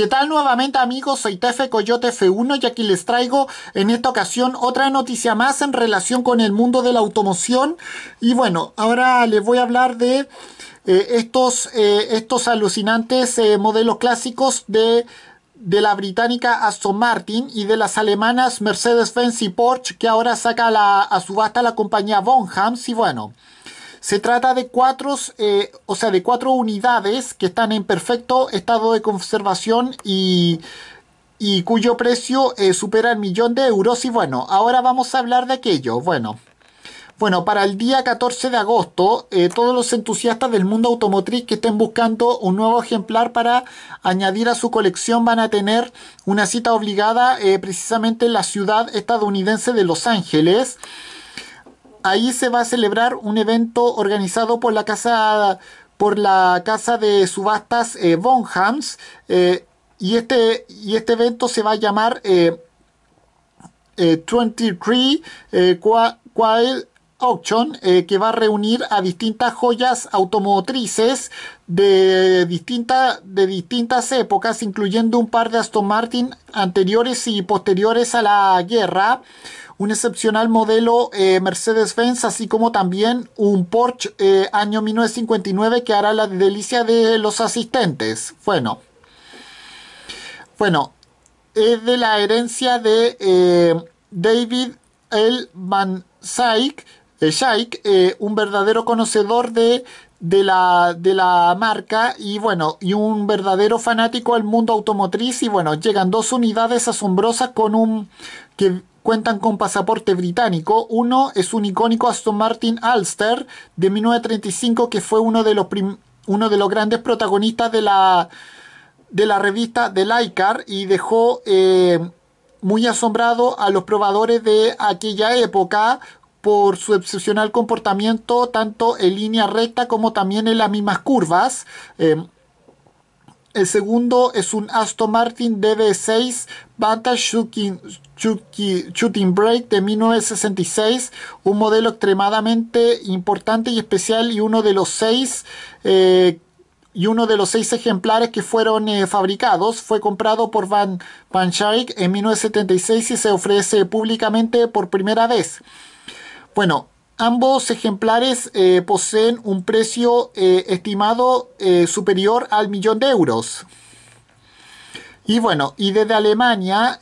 ¿Qué tal nuevamente amigos? Soy Tefe Coyote F1 y aquí les traigo en esta ocasión otra noticia más en relación con el mundo de la automoción. Y bueno, ahora les voy a hablar de eh, estos, eh, estos alucinantes eh, modelos clásicos de la británica Aston Martin y de las alemanas Mercedes-Benz y Porsche que ahora saca la, a subasta la compañía Bonhams y bueno, se trata de cuatro, eh, o sea, de cuatro unidades que están en perfecto estado de conservación y, cuyo precio eh, supera el millón de euros. Y bueno, ahora vamos a hablar de aquello. Bueno. Bueno, para el día 14 de agosto, eh, todos los entusiastas del mundo automotriz que estén buscando un nuevo ejemplar para añadir a su colección van a tener una cita obligada precisamente en la ciudad estadounidense de Los Ángeles ahí se va a celebrar un evento organizado por la casa por la casa de subastas eh, Bonhams eh, y este y este evento se va a llamar 23 eh, Quail Auction, eh, que va a reunir a distintas joyas automotrices de, de distintas épocas, incluyendo un par de Aston Martin anteriores y posteriores a la guerra, un excepcional modelo eh, Mercedes-Benz, así como también un Porsche eh, año 1959 que hará la delicia de los asistentes. Bueno, bueno, es de la herencia de David L. Van Zyck, eh, eh, un verdadero conocedor de, la, marca y bueno, y un verdadero fanático del mundo automotriz y bueno, llegan dos unidades asombrosas con un que cuentan con pasaporte británico. Uno es un icónico Aston Martin Alster de 1935 que fue uno de los, uno de los grandes protagonistas de la, de la revista de ICAR y dejó... Eh, muy asombrado a los probadores de aquella época por su excepcional comportamiento tanto en línea recta como también en las mismas curvas. Eh, el segundo es un Aston Martin DB6 Vantage Shooting, Brake de 1966, un modelo extremadamente importante y especial y uno de los seis eh, y uno de los seis ejemplares que fueron eh, fabricados fue comprado por Van, Van Schaik en 1976 y se ofrece públicamente por primera vez. Bueno, ambos ejemplares eh, poseen un precio eh, estimado eh, superior al millón de euros. Y bueno, y desde Alemania,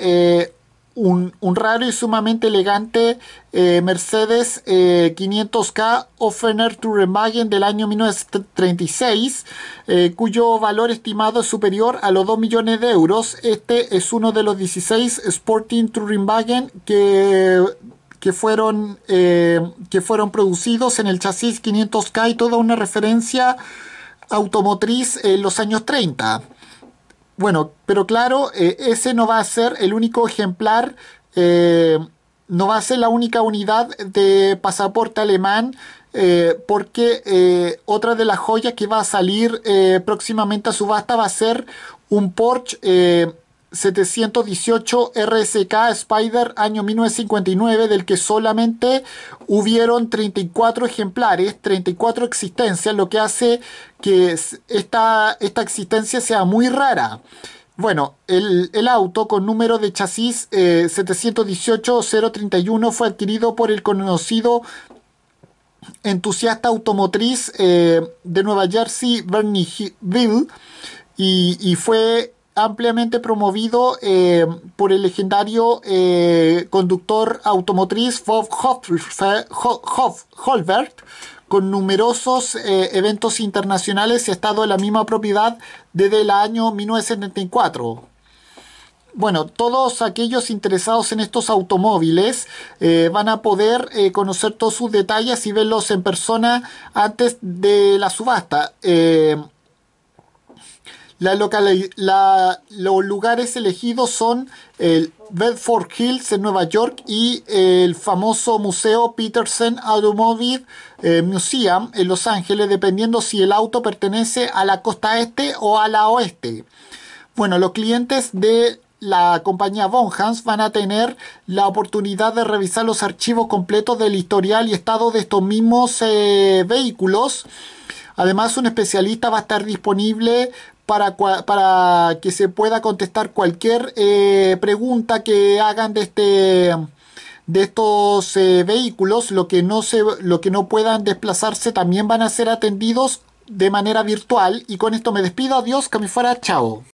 un, raro y sumamente elegante Mercedes 500K Offener Tourenwagen del año 1936, cuyo valor estimado es superior a los 2 millones de euros. Este es uno de los 16 Sporting Tourenwagen que que fueron, eh, que fueron producidos en el chasis 500K y toda una referencia automotriz en los años 30. Bueno, pero claro, eh, ese no va a ser el único ejemplar, eh, no va a ser la única unidad de pasaporte alemán, porque otra de las joyas que va a salir próximamente a subasta va a ser un Porsche 718 RSK Spider año 1959 del que solamente hubieron 34 ejemplares, 34 existencias, lo que hace que esta, esta existencia sea muy rara. Bueno, el, auto con número de chasis 718-031 eh, fue adquirido por el conocido entusiasta automotriz eh, de Nueva Jersey, Bernie Bill, y, y fue ampliamente promovido eh, por el legendario eh, conductor automotriz Hof Holbert, con numerosos eh, eventos internacionales y ha estado en la misma propiedad desde el año 1974. Bueno, todos aquellos interesados en estos automóviles van a poder conocer todos sus detalles y verlos en persona antes de la subasta los lugares elegidos son el Bedford Hills en Nueva York y el famoso museo Peterson Automobile eh, Museum en Los Ángeles, dependiendo si el auto pertenece a la costa este o a la oeste. Bueno, los clientes de la compañía Hans van a tener la oportunidad de revisar los archivos completos del historial y estado de estos mismos eh, vehículos Además, un especialista va a estar disponible para, que se pueda contestar cualquier eh, pregunta que hagan de este de estos eh, vehículos, lo que, no se, lo que no puedan desplazarse también van a ser atendidos de manera virtual. Y con esto me despido, adiós, que me fuera, chao.